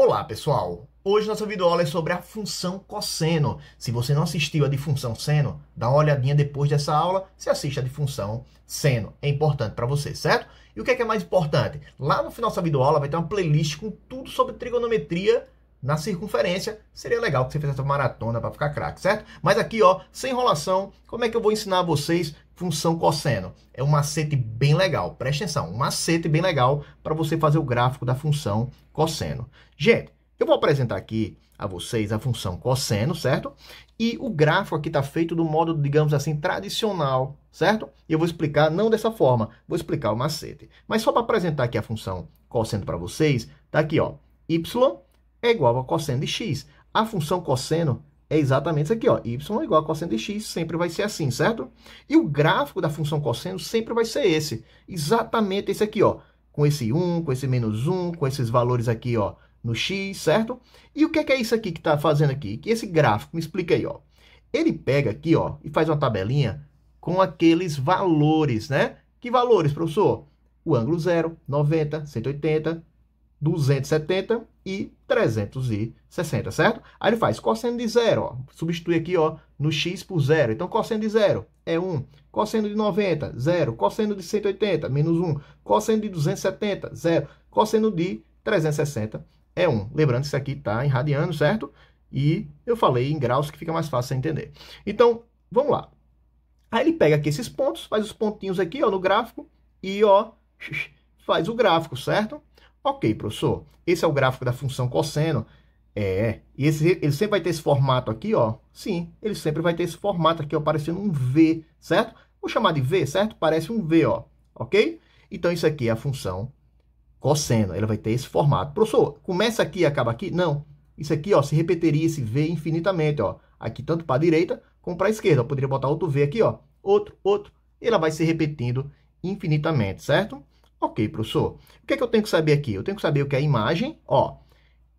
Olá pessoal, hoje nossa videoaula é sobre a função cosseno. Se você não assistiu a de função seno, dá uma olhadinha depois dessa aula, se assiste a de função seno, é importante para você, certo? E o que é, que é mais importante? Lá no final dessa videoaula vai ter uma playlist com tudo sobre trigonometria na circunferência, seria legal que você fizesse essa maratona para ficar craque, certo? Mas aqui, ó, sem enrolação, como é que eu vou ensinar a vocês função cosseno. É um macete bem legal, preste atenção, um macete bem legal para você fazer o gráfico da função cosseno. Gente, eu vou apresentar aqui a vocês a função cosseno, certo? E o gráfico aqui está feito do modo, digamos assim, tradicional, certo? E eu vou explicar, não dessa forma, vou explicar o macete. Mas só para apresentar aqui a função cosseno para vocês, está aqui, ó, y é igual a cosseno de x. A função cosseno é exatamente isso aqui, ó, y igual a cosseno de x, sempre vai ser assim, certo? E o gráfico da função cosseno sempre vai ser esse, exatamente esse aqui, ó, com esse 1, com esse menos 1, com esses valores aqui, ó, no x, certo? E o que é, que é isso aqui que está fazendo aqui? Que esse gráfico, me explica aí, ó. Ele pega aqui, ó, e faz uma tabelinha com aqueles valores, né? Que valores, professor? O ângulo 0, 90, 180, 270 e 360, certo? Aí ele faz cosseno de zero, ó, substitui aqui ó, no x por zero. Então, cosseno de zero é 1, cosseno de 90, zero, cosseno de 180, menos 1, cosseno de 270, zero, cosseno de 360 é 1. Lembrando que isso aqui está em radiano, certo? E eu falei em graus que fica mais fácil de entender. Então, vamos lá. Aí ele pega aqui esses pontos, faz os pontinhos aqui ó, no gráfico e ó, faz o gráfico, certo? Ok, professor, esse é o gráfico da função cosseno. É, e esse, ele sempre vai ter esse formato aqui, ó. Sim, ele sempre vai ter esse formato aqui, ó, parecendo um V, certo? Vou chamar de V, certo? Parece um V, ó, ok? Então, isso aqui é a função cosseno, ela vai ter esse formato. Professor, começa aqui e acaba aqui? Não, isso aqui, ó, se repetiria esse V infinitamente, ó. Aqui tanto para a direita como para a esquerda. Eu poderia botar outro V aqui, ó. Outro, outro. E ela vai se repetindo infinitamente, certo? Ok, professor. O que, é que eu tenho que saber aqui? Eu tenho que saber o que é a imagem. Ó,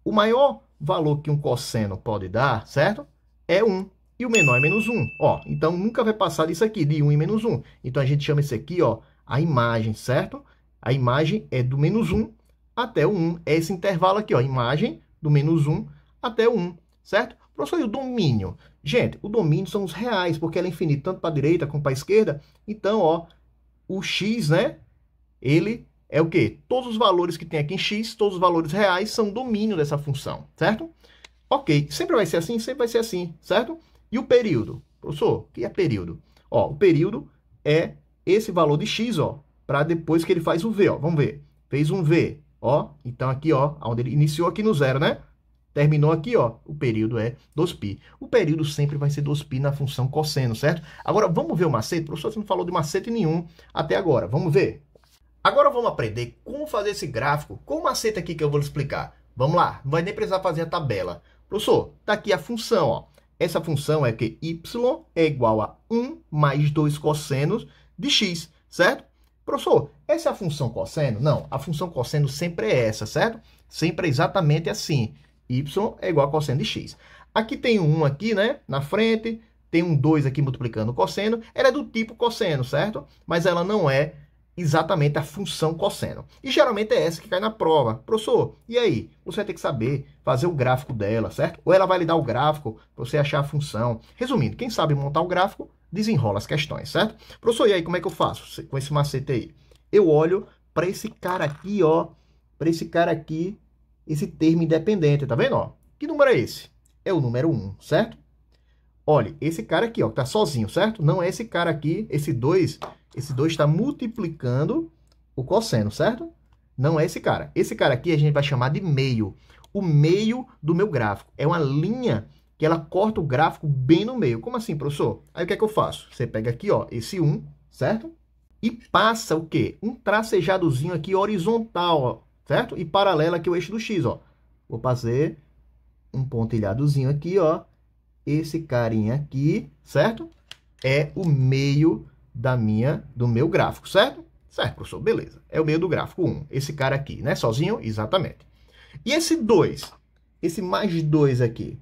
o maior valor que um cosseno pode dar, certo? É 1. E o menor é menos 1. Ó, então nunca vai passar disso aqui, de 1 e menos 1. Então a gente chama isso aqui, ó, a imagem, certo? A imagem é do menos 1 até o 1. É esse intervalo aqui, ó, imagem do menos 1 até o 1, certo? Professor, e o domínio? Gente, o domínio são os reais, porque ela é infinita tanto para a direita como para a esquerda. Então, ó, o x, né, ele é o quê? Todos os valores que tem aqui em x, todos os valores reais são domínio dessa função, certo? Ok, sempre vai ser assim, sempre vai ser assim, certo? E o período? Professor, o que é período? Ó, o período é esse valor de x, ó, para depois que ele faz o v, ó. Vamos ver. Fez um v, ó. Então aqui, ó, onde ele iniciou aqui no zero, né? Terminou aqui, ó. O período é 2π. O período sempre vai ser 2π na função cosseno, certo? Agora, vamos ver o macete? Professor, você não falou de macete nenhum até agora. Vamos ver. Agora vamos aprender como fazer esse gráfico com uma seta aqui que eu vou explicar. Vamos lá, não vai nem precisar fazer a tabela. Professor, tá aqui a função, ó. Essa função é que y é igual a 1 mais 2 cossenos de x, certo? Professor, essa é a função cosseno? Não, a função cosseno sempre é essa, certo? Sempre é exatamente assim. y é igual a cosseno de x. Aqui tem um 1 aqui, né? Na frente, tem um 2 aqui multiplicando o cosseno. Ela é do tipo cosseno, certo? Mas ela não é exatamente a função cosseno. E geralmente é essa que cai na prova. Professor, e aí? Você vai ter que saber fazer o gráfico dela, certo? Ou ela vai lhe dar o gráfico para você achar a função. Resumindo, quem sabe montar o gráfico desenrola as questões, certo? Professor, e aí como é que eu faço com esse macete aí? Eu olho para esse cara aqui, ó, para esse cara aqui, esse termo independente, tá vendo, ó? Que número é esse? É o número 1, certo? Olha, esse cara aqui, ó, que tá sozinho, certo? Não é esse cara aqui, esse 2 esse 2 está multiplicando o cosseno, certo? Não é esse cara. Esse cara aqui a gente vai chamar de meio. O meio do meu gráfico. É uma linha que ela corta o gráfico bem no meio. Como assim, professor? Aí o que é que eu faço? Você pega aqui, ó, esse 1, um, certo? E passa o quê? Um tracejadozinho aqui horizontal, ó, certo? E paralelo aqui o eixo do X, ó. Vou fazer um pontilhadozinho aqui, ó. Esse carinha aqui, certo? É o meio da minha, do meu gráfico, certo? Certo, professor, beleza. É o meio do gráfico 1. Esse cara aqui, né? Sozinho? Exatamente. E esse 2, esse mais 2 aqui,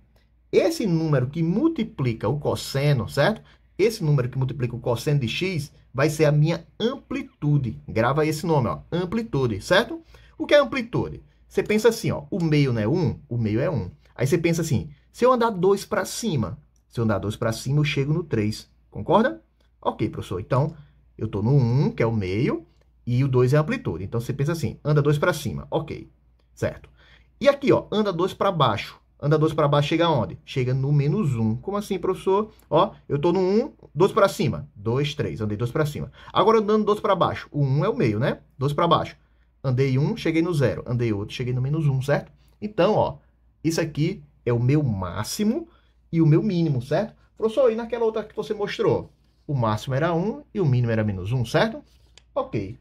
esse número que multiplica o cosseno, certo? Esse número que multiplica o cosseno de x vai ser a minha amplitude. Grava esse nome, ó, amplitude, certo? O que é amplitude? Você pensa assim, ó, o meio não é 1? O meio é 1. Aí você pensa assim, se eu andar 2 para cima, se eu andar 2 para cima, eu chego no 3. Concorda? Ok, professor, então eu estou no 1, que é o meio, e o 2 é a amplitude. Então você pensa assim, anda 2 para cima, ok, certo. E aqui, ó, anda 2 para baixo. Anda 2 para baixo, chega onde? Chega no menos 1. Como assim, professor? Ó, eu estou no 1, 2 para cima. 2, 3, andei 2 para cima. Agora andando 2 para baixo. O 1 é o meio, né? 2 para baixo. Andei 1, cheguei no 0. Andei outro, cheguei no menos 1, certo? Então, ó, isso aqui é o meu máximo e o meu mínimo, certo? Professor, e naquela outra que você mostrou? o máximo era 1 e o mínimo era menos 1, certo? Ok.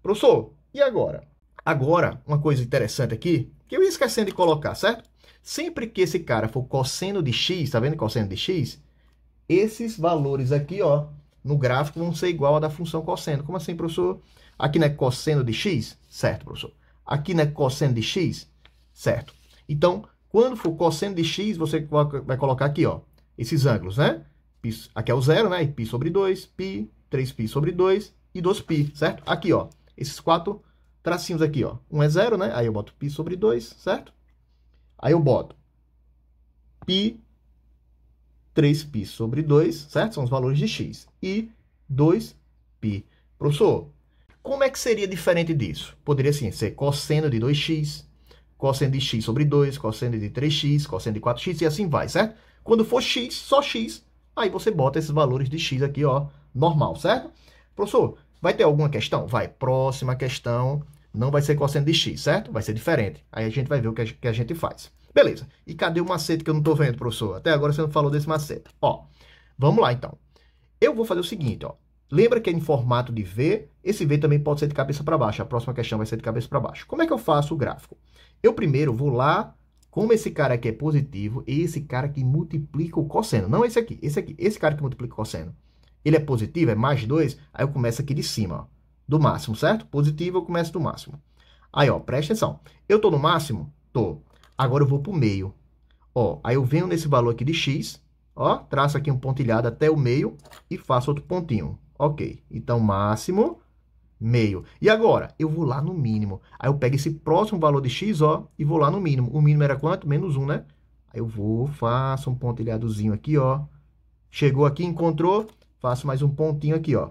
Professor, e agora? Agora, uma coisa interessante aqui, que eu ia esquecendo de colocar, certo? Sempre que esse cara for cosseno de x, tá vendo cosseno de x? Esses valores aqui, ó, no gráfico vão ser igual a da função cosseno. Como assim, professor? Aqui não é cosseno de x? Certo, professor. Aqui não é cosseno de x? Certo. Então, quando for cosseno de x, você vai colocar aqui, ó, esses ângulos, né? pi, aqui é o zero, né? E π sobre 2, π, 3π sobre 2 e 2π, certo? Aqui, ó, esses quatro tracinhos aqui, ó. Um é zero, né? Aí eu boto π sobre 2, certo? Aí eu boto π, 3π sobre 2, certo? São os valores de x. E 2π. Professor, como é que seria diferente disso? Poderia, assim, ser cosseno de 2x, cosseno de x sobre 2, cosseno de 3x, cosseno de 4x e assim vai, certo? Quando for x, só x, Aí você bota esses valores de x aqui, ó, normal, certo? Professor, vai ter alguma questão? Vai, próxima questão não vai ser cosseno de x, certo? Vai ser diferente. Aí a gente vai ver o que a gente faz. Beleza. E cadê o macete que eu não estou vendo, professor? Até agora você não falou desse macete. Ó, vamos lá então. Eu vou fazer o seguinte, ó. Lembra que é em formato de V, esse V também pode ser de cabeça para baixo. A próxima questão vai ser de cabeça para baixo. Como é que eu faço o gráfico? Eu primeiro vou lá como esse cara aqui é positivo, e esse cara que multiplica o cosseno. Não esse aqui, esse aqui. Esse cara que multiplica o cosseno. Ele é positivo, é mais 2. Aí eu começo aqui de cima, ó, do máximo, certo? Positivo, eu começo do máximo. Aí, ó, presta atenção. Eu tô no máximo? Tô. Agora eu vou pro meio. Ó, aí eu venho nesse valor aqui de x, ó, traço aqui um pontilhado até o meio e faço outro pontinho. Ok. Então, máximo meio. E agora? Eu vou lá no mínimo. Aí eu pego esse próximo valor de x, ó, e vou lá no mínimo. O mínimo era quanto? Menos 1, né? Aí eu vou, faço um pontilhadozinho aqui, ó. Chegou aqui, encontrou, faço mais um pontinho aqui, ó.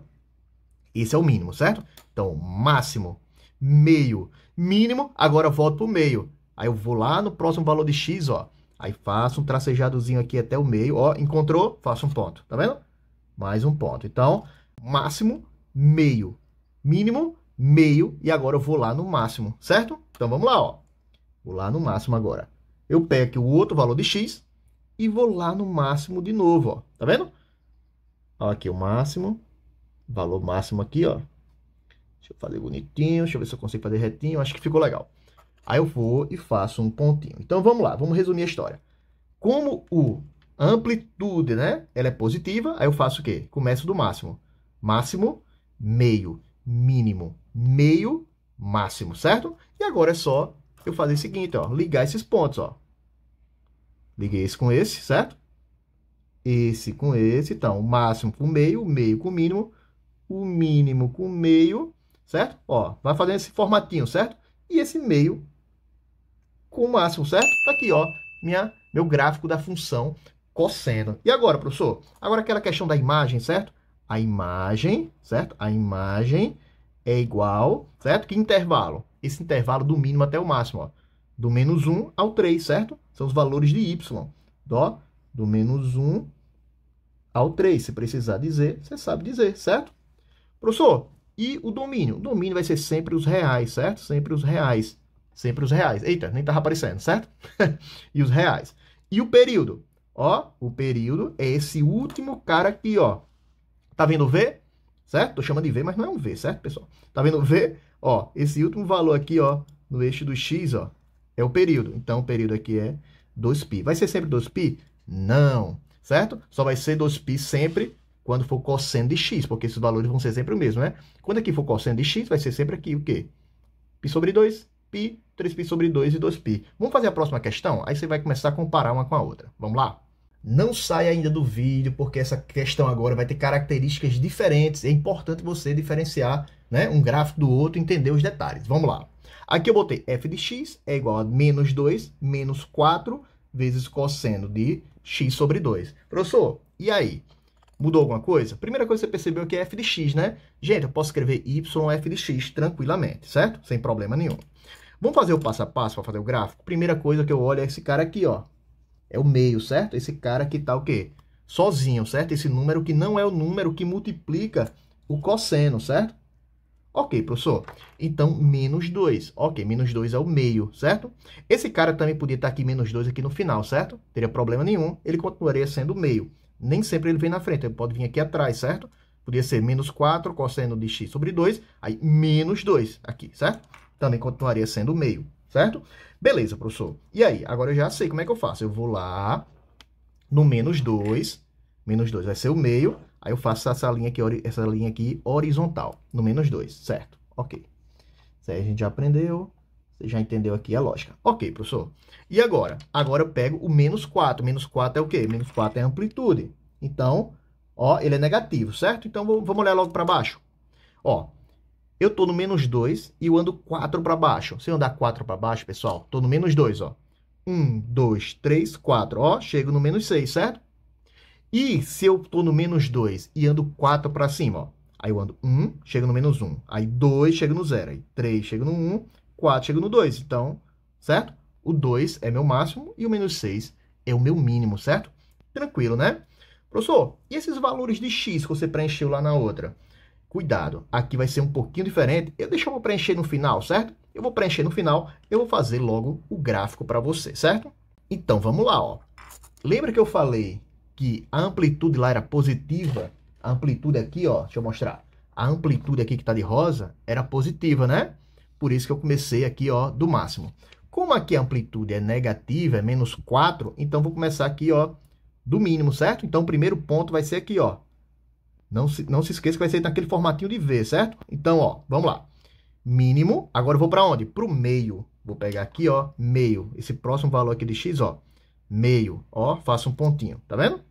Esse é o mínimo, certo? Então, máximo, meio, mínimo, agora volto pro meio. Aí eu vou lá no próximo valor de x, ó. Aí faço um tracejadozinho aqui até o meio, ó. Encontrou, faço um ponto, tá vendo? Mais um ponto. Então, máximo, meio, mínimo, meio, e agora eu vou lá no máximo, certo? Então vamos lá, ó. Vou lá no máximo agora. Eu pego aqui o outro valor de x e vou lá no máximo de novo, ó. Tá vendo? Ó, aqui o máximo, valor máximo aqui, ó. Deixa eu fazer bonitinho, deixa eu ver se eu consigo fazer retinho, acho que ficou legal. Aí eu vou e faço um pontinho. Então vamos lá, vamos resumir a história. Como o amplitude, né, ela é positiva, aí eu faço o quê? Começo do máximo. Máximo, meio mínimo, meio, máximo, certo? E agora é só eu fazer o seguinte, ó, ligar esses pontos, ó. Liguei esse com esse, certo? Esse com esse, então, o máximo com meio, o meio com o mínimo, o mínimo com meio, certo? Ó, vai fazendo esse formatinho, certo? E esse meio com o máximo, certo? Tá aqui, ó, minha, meu gráfico da função cosseno. E agora, professor? Agora aquela questão da imagem, certo? a imagem, certo? A imagem é igual, certo? Que intervalo? Esse intervalo do mínimo até o máximo, ó. Do menos 1 ao 3, certo? São os valores de y. Dó, do menos 1 ao 3. Se precisar dizer, você sabe dizer, certo? Professor, e o domínio? O domínio vai ser sempre os reais, certo? Sempre os reais. Sempre os reais. Eita, nem estava aparecendo, certo? e os reais. E o período? Ó, o período é esse último cara aqui, ó. Tá vendo V? Certo? Tô chamando de V, mas não é um V, certo, pessoal? Tá vendo V? Ó, esse último valor aqui, ó, no eixo do X, ó, é o período. Então, o período aqui é 2π. Vai ser sempre 2π? Não, certo? Só vai ser 2π sempre quando for cosseno de x, porque esses valores vão ser sempre o mesmo, né? Quando aqui for cosseno de x, vai ser sempre aqui o quê? π sobre 2, π, 3π sobre 2 e 2π. Vamos fazer a próxima questão? Aí você vai começar a comparar uma com a outra. Vamos lá? Não sai ainda do vídeo, porque essa questão agora vai ter características diferentes. É importante você diferenciar né, um gráfico do outro, entender os detalhes. Vamos lá. Aqui eu botei f de x é igual a menos 2 menos 4 vezes cosseno de x sobre 2. Professor, e aí? Mudou alguma coisa? Primeira coisa que você percebeu que é f de x, né? Gente, eu posso escrever y f de x tranquilamente, certo? Sem problema nenhum. Vamos fazer o passo a passo para fazer o gráfico? Primeira coisa que eu olho é esse cara aqui, ó é o meio, certo? Esse cara que está o quê? Sozinho, certo? Esse número que não é o número que multiplica o cosseno, certo? Ok, professor. Então, menos 2. Ok, menos 2 é o meio, certo? Esse cara também podia estar aqui menos 2 aqui no final, certo? Teria problema nenhum, ele continuaria sendo o meio. Nem sempre ele vem na frente, ele pode vir aqui atrás, certo? Podia ser menos 4 cosseno de x sobre 2, aí menos 2 aqui, certo? Também continuaria sendo o meio, certo? Beleza, professor. E aí? Agora eu já sei como é que eu faço. Eu vou lá no menos 2, menos 2 vai ser o meio, aí eu faço essa linha aqui, essa linha aqui horizontal, no menos 2, certo? Ok. Isso aí a gente já aprendeu, você já entendeu aqui a lógica. Ok, professor. E agora? Agora eu pego o menos 4. Menos 4 é o quê? Menos 4 é amplitude. Então, ó, ele é negativo, certo? Então, vamos olhar logo para baixo. Ó, eu tô no menos 2 e eu ando 4 para baixo. Se eu andar 4 para baixo, pessoal, tô no menos 2, ó. 1, 2, 3, 4. Ó, chego no menos 6, certo? E se eu tô no menos 2 e ando 4 para cima, ó. Aí eu ando 1, chego no menos 1. Aí 2, chego no 0. Aí 3, chego no 1. 4, chego no 2. Então, certo? O 2 é meu máximo e o menos 6 é o meu mínimo, certo? Tranquilo, né? Professor, e esses valores de x que você preencheu lá na outra? Cuidado, aqui vai ser um pouquinho diferente. Eu deixo eu preencher no final, certo? Eu vou preencher no final, eu vou fazer logo o gráfico para você, certo? Então, vamos lá, ó. Lembra que eu falei que a amplitude lá era positiva? A amplitude aqui, ó, deixa eu mostrar. A amplitude aqui que está de rosa era positiva, né? Por isso que eu comecei aqui, ó, do máximo. Como aqui a amplitude é negativa, é menos 4, então vou começar aqui, ó, do mínimo, certo? Então, o primeiro ponto vai ser aqui, ó, não se, não se esqueça que vai ser naquele formatinho de V, certo? Então, ó, vamos lá. Mínimo, agora eu vou para onde? Para o meio. Vou pegar aqui, ó, meio. Esse próximo valor aqui de x, ó, meio. Ó, faço um pontinho, tá vendo?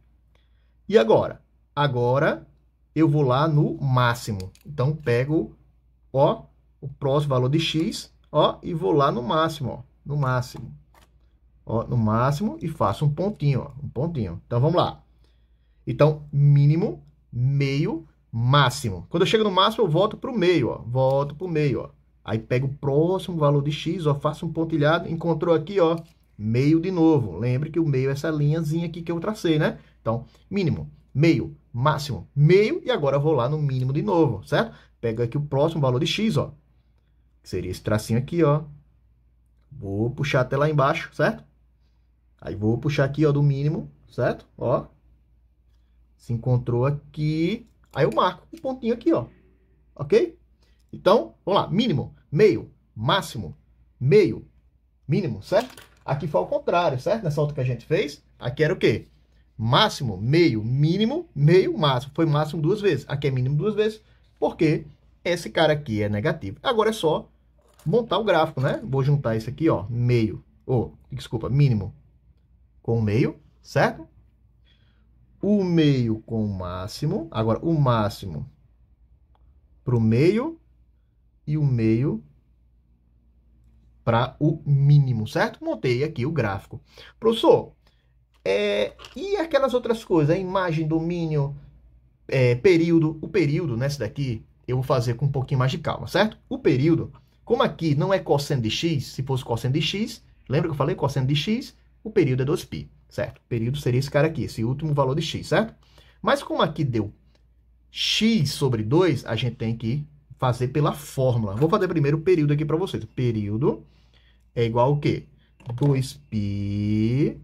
E agora? Agora eu vou lá no máximo. Então, pego, ó, o próximo valor de x, ó, e vou lá no máximo, ó, no máximo. Ó, no máximo e faço um pontinho, ó, um pontinho. Então, vamos lá. Então, mínimo, meio, máximo. Quando eu chego no máximo, eu volto para o meio, ó. Volto para o meio, ó. Aí pego o próximo valor de x, ó, faço um pontilhado, encontrou aqui, ó, meio de novo. Lembre que o meio é essa linhazinha aqui que eu tracei, né? Então, mínimo, meio, máximo, meio, e agora vou lá no mínimo de novo, certo? Pego aqui o próximo valor de x, ó, que seria esse tracinho aqui, ó. Vou puxar até lá embaixo, certo? Aí vou puxar aqui, ó, do mínimo, certo? Ó, se encontrou aqui. Aí eu marco o um pontinho aqui, ó. Ok? Então, vamos lá. Mínimo, meio, máximo, meio, mínimo, certo? Aqui foi ao contrário, certo? Nessa outra que a gente fez. Aqui era o quê? Máximo, meio, mínimo, meio, máximo. Foi máximo duas vezes. Aqui é mínimo duas vezes. Porque esse cara aqui é negativo. Agora é só montar o gráfico, né? Vou juntar isso aqui, ó. Meio. Ou, oh, desculpa, mínimo com meio, certo? o meio com o máximo. Agora, o máximo para o meio e o meio para o mínimo, certo? Montei aqui o gráfico. Professor, é, e aquelas outras coisas? A imagem, domínio, é, período. O período, nessa né, daqui, eu vou fazer com um pouquinho mais de calma, certo? O período, como aqui não é cosseno de x, se fosse cosseno de x, lembra que eu falei cosseno de x? O período é 2π certo? O período seria esse cara aqui, esse último valor de x, certo? Mas como aqui deu x sobre 2, a gente tem que fazer pela fórmula. Vou fazer primeiro o período aqui para vocês. Período é igual ao quê? 2π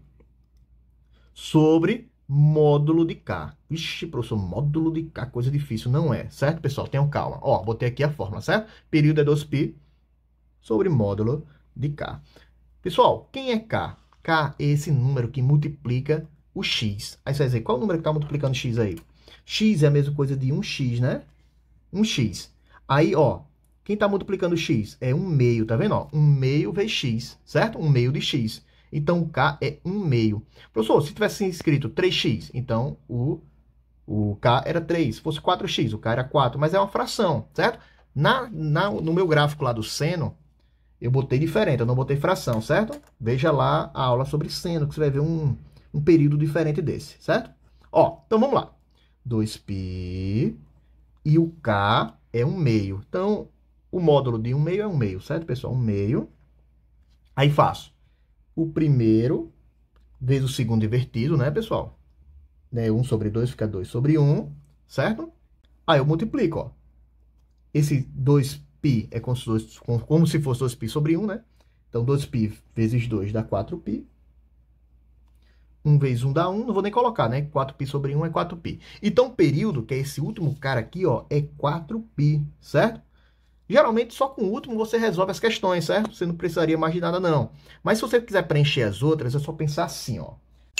sobre módulo de K. Ixi, professor, módulo de K, coisa difícil, não é, certo, pessoal? Tenham calma. Ó, botei aqui a fórmula, certo? Período é 2π sobre módulo de K. Pessoal, quem é K? K é esse número que multiplica o x. Aí você vai dizer, qual o número que está multiplicando x aí? x é a mesma coisa de 1x, né? 1x. Aí, ó, quem está multiplicando x? É 1 meio, tá vendo? Ó, 1 meio vezes x, certo? 1 meio de x. Então, o k é 1 meio. Professor, se tivesse escrito 3x, então o, o k era 3. Se fosse 4x, o k era 4. Mas é uma fração, certo? Na, na, no meu gráfico lá do seno, eu botei diferente, eu não botei fração, certo? Veja lá a aula sobre seno, que você vai ver um, um período diferente desse, certo? Ó, então vamos lá. 2π e o k é um meio. Então, o módulo de um meio é um meio, certo, pessoal? Um meio. Aí faço o primeiro vezes o segundo invertido, né, pessoal? Né, 1 sobre 2 fica 2 sobre 1, certo? Aí eu multiplico, ó. Esse 2 π π é como se, fosse, 2π sobre 1, né? Então, 2π vezes 2 dá 4π. 1 vezes 1 dá 1, não vou nem colocar, né? 4π sobre 1 é 4π. Então, o período, que é esse último cara aqui, ó, é 4π, certo? Geralmente, só com o último você resolve as questões, certo? Você não precisaria mais de nada, não. Mas se você quiser preencher as outras, é só pensar assim, ó.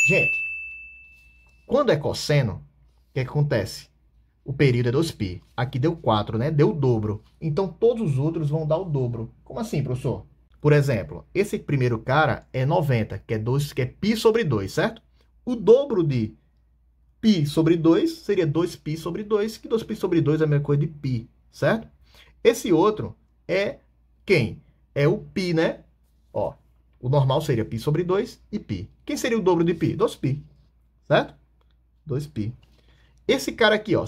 Gente, quando é cosseno, o que, é que acontece? o período é 2π. Aqui deu 4, né? Deu o dobro. Então, todos os outros vão dar o dobro. Como assim, professor? Por exemplo, esse primeiro cara é 90, que é, é π sobre 2, certo? O dobro de π sobre 2 seria 2π sobre 2, que 2π sobre 2 é a mesma coisa de π, certo? Esse outro é quem? É o π, né? Ó, o normal seria π sobre 2 e π. Quem seria o dobro de π? 2π, certo? 2π. Esse cara aqui, ó,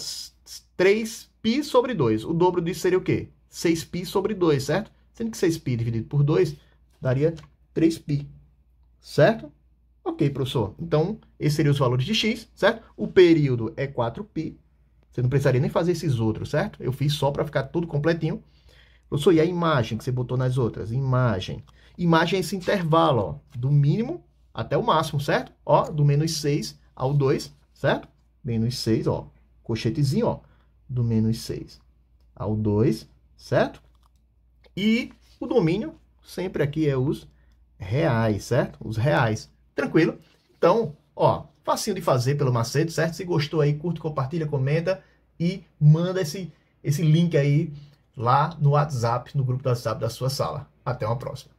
3π sobre 2. O dobro disso seria o quê? 6π sobre 2, certo? Sendo que 6π dividido por 2 daria 3π, certo? Ok, professor. Então, esses seriam os valores de x, certo? O período é 4π. Você não precisaria nem fazer esses outros, certo? Eu fiz só para ficar tudo completinho. Professor, e a imagem que você botou nas outras? Imagem. Imagem é esse intervalo, ó, do mínimo até o máximo, certo? Ó, do menos 6 ao 2, certo? Menos 6, ó, cochetezinho, ó do menos 6 ao 2, certo? E o domínio sempre aqui é os reais, certo? Os reais. Tranquilo? Então, ó, facinho de fazer pelo macete, certo? Se gostou aí, curte, compartilha, comenta e manda esse, esse link aí lá no WhatsApp, no grupo do WhatsApp da sua sala. Até uma próxima.